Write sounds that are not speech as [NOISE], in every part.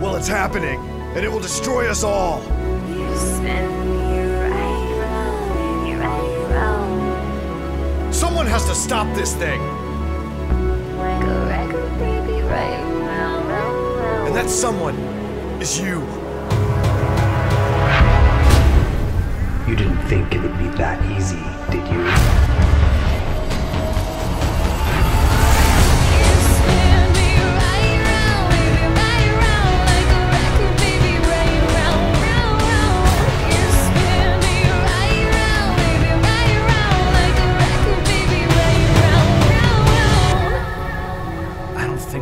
Well, it's happening, and it will destroy us all. Someone has to stop this thing. And that someone is you. You didn't think it would be that easy, did you?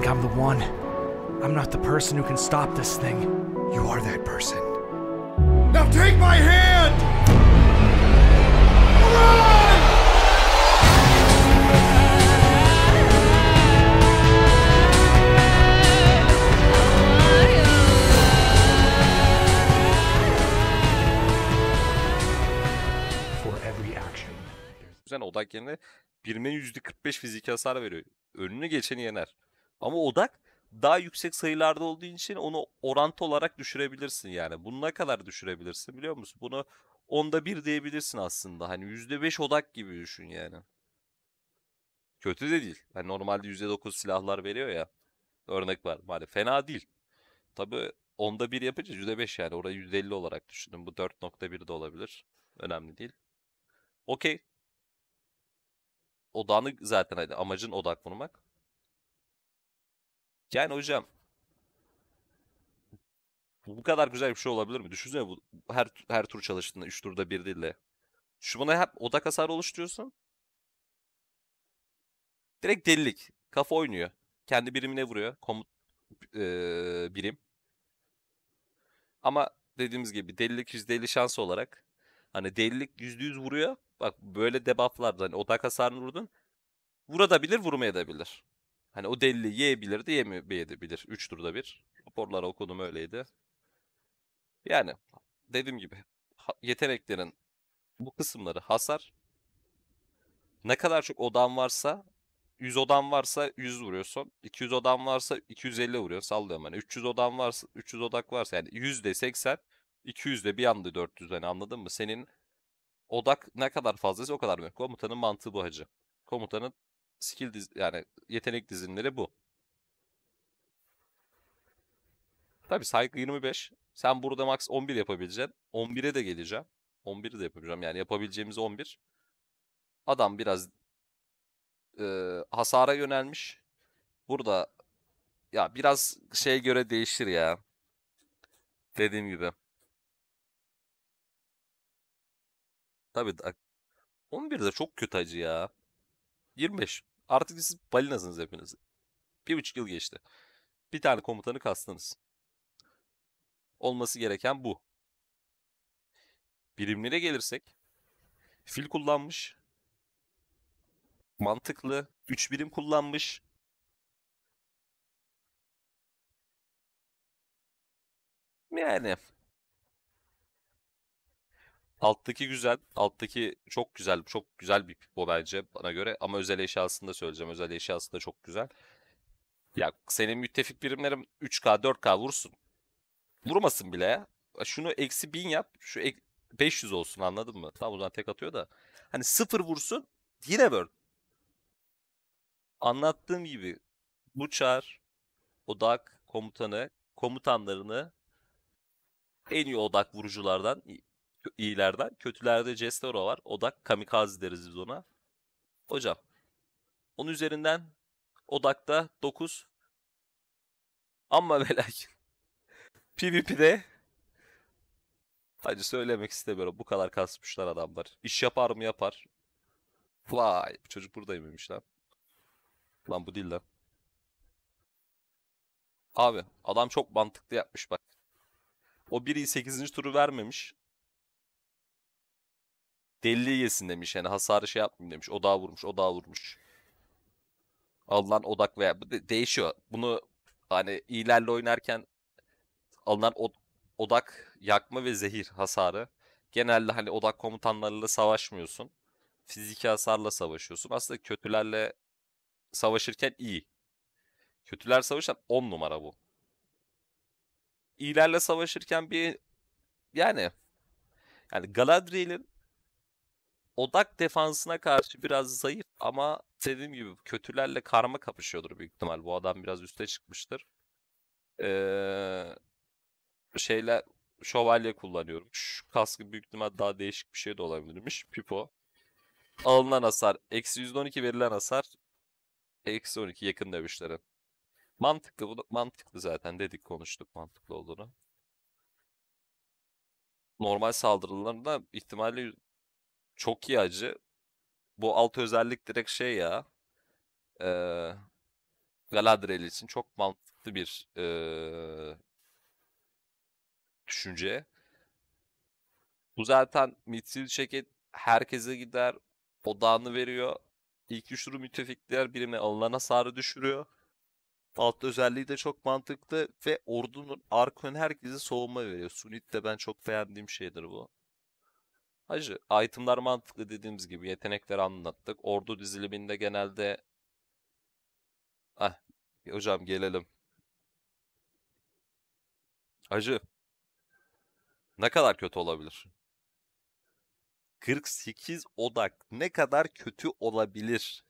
I'm the one. I'm not the person who can stop this thing. You are that person. Now take my hand! Hooray! odak o da gene birine %45 fiziki hasar veriyor. Önünü geçeni yener. Ama odak daha yüksek sayılarda olduğu için onu orantı olarak düşürebilirsin yani. Bunu ne kadar düşürebilirsin biliyor musun? Bunu onda bir diyebilirsin aslında. Hani yüzde beş odak gibi düşün yani. Kötü de değil. Hani normalde yüzde dokuz silahlar veriyor ya. Örnek var. Hani fena değil. Tabi onda bir yapınca yüzde beş yani. Orayı yüzde elli olarak düşündüm. Bu dört nokta bir de olabilir. Önemli değil. Okey. Odağını zaten hani amacın odak vurmak. Yani hocam bu kadar güzel bir şey olabilir mi? Düşünsene bu her her tur çalıştığında 3 turda bir dille. Şu buna hep odak hasarı oluşturuyorsun. Direkt delilik. Kafa oynuyor. Kendi birimine vuruyor. Komut ee, birim. Ama dediğimiz gibi delilik deli şans olarak hani delilik yüzde yüz vuruyor. Bak böyle debufflarda hani odak hasarını vurdun. Vurabilir, vurmayabilir. Hani o delili yiyebilir de yemeyebilir. Üç turda bir. Raporlara okudum öyleydi. Yani dediğim gibi yeteneklerin bu kısımları hasar. Ne kadar çok odan varsa 100 odan varsa 100 vuruyorsun. 200 odan varsa 250 vuruyor. Sallıyorum hani. 300 odan varsa 300 odak varsa yani yüzde %80 200 de bir anda 400 yani anladın mı? Senin odak ne kadar fazlaysa o kadar mı? Komutanın mantığı bu hacı. Komutanın skill diz yani yetenek dizinleri bu. Tabi saygı 25. Sen burada max 11 yapabileceksin. 11'e de geleceğim. 11'i de yapabileceğim. Yani yapabileceğimiz 11. Adam biraz e, hasara yönelmiş. Burada ya biraz şeye göre değişir ya. Dediğim gibi. Tabi 11 de çok kötü acı ya. 25 Artık siz balinasınız hepiniz. Bir buçuk yıl geçti. Bir tane komutanı kastınız. Olması gereken bu. Birimlere gelirsek fil kullanmış. Mantıklı. üç birim kullanmış. Yani Alttaki güzel. Alttaki çok güzel. Çok güzel bir pipo bence bana göre. Ama özel eşyasını da söyleyeceğim. Özel eşyası da çok güzel. Ya senin müttefik birimlerim 3K 4K vursun. Vurmasın bile ya. Şunu eksi 1000 yap. Şu ek 500 olsun anladın mı? Tam buradan tek atıyor da. Hani sıfır vursun yine Word. Anlattığım gibi bu çar odak komutanı komutanlarını en iyi odak vuruculardan iyilerden. Kötülerde Jestero var. Odak kamikaze deriz biz ona. Hocam. Onun üzerinden Odak'ta 9. Ama ve [LAUGHS] PvP'de Hacı söylemek istemiyorum. Bu kadar kasmışlar adamlar. İş yapar mı yapar. Vay bu çocuk buradaymış lan. Lan bu değil lan. Abi adam çok mantıklı yapmış bak. O 1'i 8. turu vermemiş. Deliliği yesin demiş yani hasarı şey yapmayayım demiş. O daha vurmuş, o daha vurmuş. Alınan odak veya de- değişiyor. Bunu hani ilerle oynarken alınan od- odak yakma ve zehir hasarı. Genelde hani odak komutanlarıyla savaşmıyorsun. Fiziki hasarla savaşıyorsun. Aslında kötülerle savaşırken iyi. Kötüler savaşan 10 numara bu. İyilerle savaşırken bir yani yani Galadriel'in odak defansına karşı biraz zayıf ama dediğim gibi kötülerle karma kapışıyordur büyük ihtimal. Bu adam biraz üste çıkmıştır. Ee, şeyler şövalye kullanıyorum. Şu kaskı büyük ihtimal daha değişik bir şey de olabilirmiş. Pipo. Alınan hasar. Eksi %12 verilen hasar. Eksi 12 yakın dövüşlerin. Mantıklı. Bu mantıklı zaten. Dedik konuştuk mantıklı olduğunu. Normal saldırılarında ihtimalle çok iyi acı. Bu alt özellik direkt şey ya. E, Galadriel için çok mantıklı bir e, düşünce. Bu zaten Mithril Çeket herkese gider. Odağını veriyor. İlk düşürü turu müttefikler birime alınan hasarı düşürüyor. Alt özelliği de çok mantıklı ve ordunun arkön herkese soğuma veriyor. Sunit de ben çok beğendiğim şeydir bu. Hacı, itemlar mantıklı dediğimiz gibi yetenekleri anlattık. Ordu diziliminde genelde... Ah, hocam gelelim. Hacı, ne kadar kötü olabilir? 48 odak ne kadar kötü olabilir?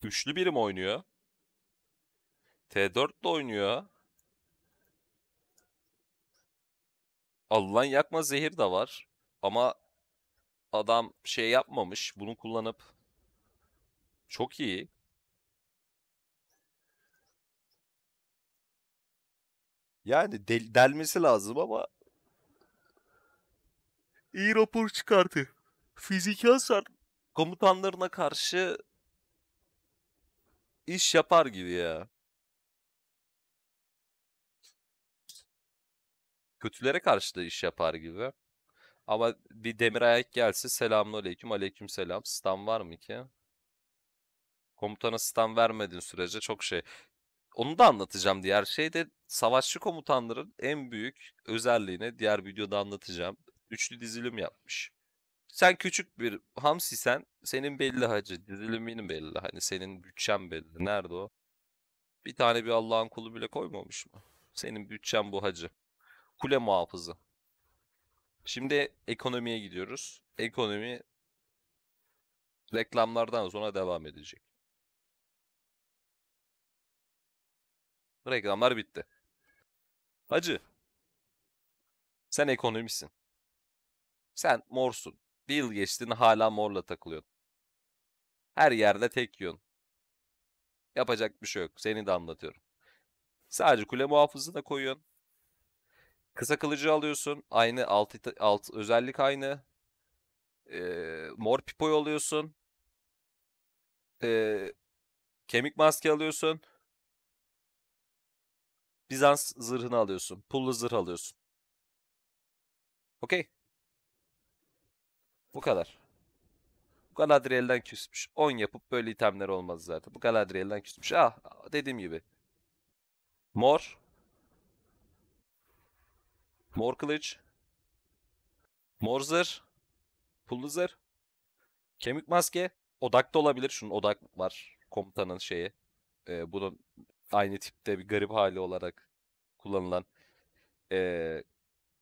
Güçlü birim oynuyor. T4 de oynuyor. alınan yakma zehir de var. Ama adam şey yapmamış. Bunu kullanıp çok iyi. Yani del delmesi lazım ama iyi rapor çıkarttı. Fiziki hasar komutanlarına karşı iş yapar gibi ya. kötülere karşı da iş yapar gibi. Ama bir demir ayak gelse selamun aleyküm aleyküm selam. Stan var mı ki? Komutana stan vermediğin sürece çok şey. Onu da anlatacağım diğer şeyde savaşçı komutanların en büyük özelliğini diğer videoda anlatacağım. Üçlü dizilim yapmış. Sen küçük bir hamsisen senin belli hacı dizilimin belli hani senin bütçen belli nerede o? Bir tane bir Allah'ın kulu bile koymamış mı? Senin bütçen bu hacı kule muhafızı. Şimdi ekonomiye gidiyoruz. Ekonomi reklamlardan sonra devam edecek. Reklamlar bitti. Hacı, sen ekonomisin. Sen morsun. Bir yıl geçtin hala morla takılıyorsun. Her yerde tek yiyorsun. Yapacak bir şey yok. Seni de anlatıyorum. Sadece kule muhafızına koyuyorsun. Kısa kılıcı alıyorsun. Aynı alt, alt özellik aynı. Ee, mor pipoyu alıyorsun. Ee, kemik maske alıyorsun. Bizans zırhını alıyorsun. Pullu zırh alıyorsun. Okey. Bu kadar. Bu Galadriel'den küsmüş. 10 yapıp böyle itemler olmaz zaten. Bu Galadriel'den küsmüş. Ah dediğim gibi. Mor Mor kılıç. Mor zırh. Pullu zırh. Kemik maske. Odak da olabilir. Şunun odak var. Komutanın şeyi. Ee, bunun aynı tipte bir garip hali olarak kullanılan. Ee,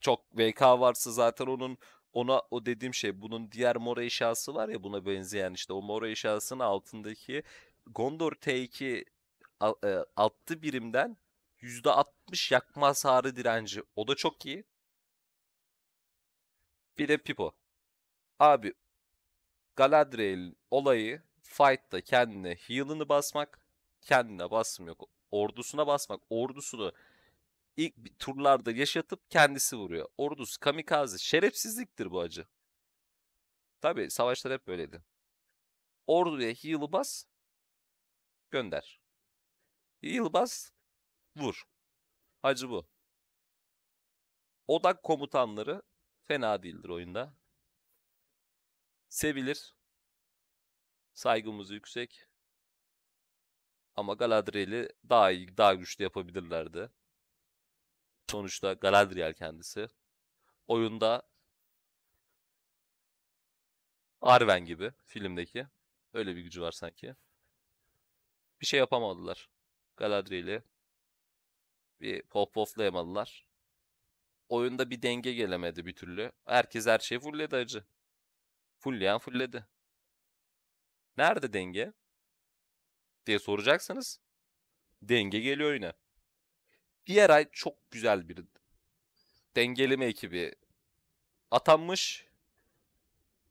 çok VK varsa zaten onun ona o dediğim şey bunun diğer mor eşyası var ya buna benzeyen işte o mor eşyasının altındaki Gondor T2 altlı e, birimden %60 yakma hasarı direnci. O da çok iyi. Bir de Pipo. Abi Galadriel olayı fight'ta kendine heal'ını basmak, kendine basmıyor. yok. Ordusuna basmak. Ordusunu ilk turlarda yaşatıp kendisi vuruyor. Ordusu kamikaze. Şerefsizliktir bu acı. Tabi savaşlar hep böyleydi. Orduya heal'ı bas. Gönder. Heal bas vur. Hacı bu. Odak komutanları fena değildir oyunda. Sevilir. Saygımız yüksek. Ama Galadriel'i daha iyi, daha güçlü yapabilirlerdi. Sonuçta Galadriel kendisi. Oyunda Arwen gibi filmdeki. Öyle bir gücü var sanki. Bir şey yapamadılar. Galadriel'i bir pohpohlayamadılar. Oyunda bir denge gelemedi bir türlü. Herkes her şeyi fullledi acı. Fullleyen fullledi. Nerede denge? diye soracaksınız. Denge geliyor yine. Diğer ay çok güzel bir dengeleme ekibi atanmış.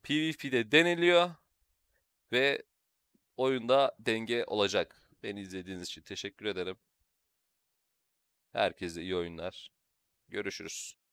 PvP'de deniliyor ve oyunda denge olacak. Beni izlediğiniz için teşekkür ederim. Herkese iyi oyunlar. Görüşürüz.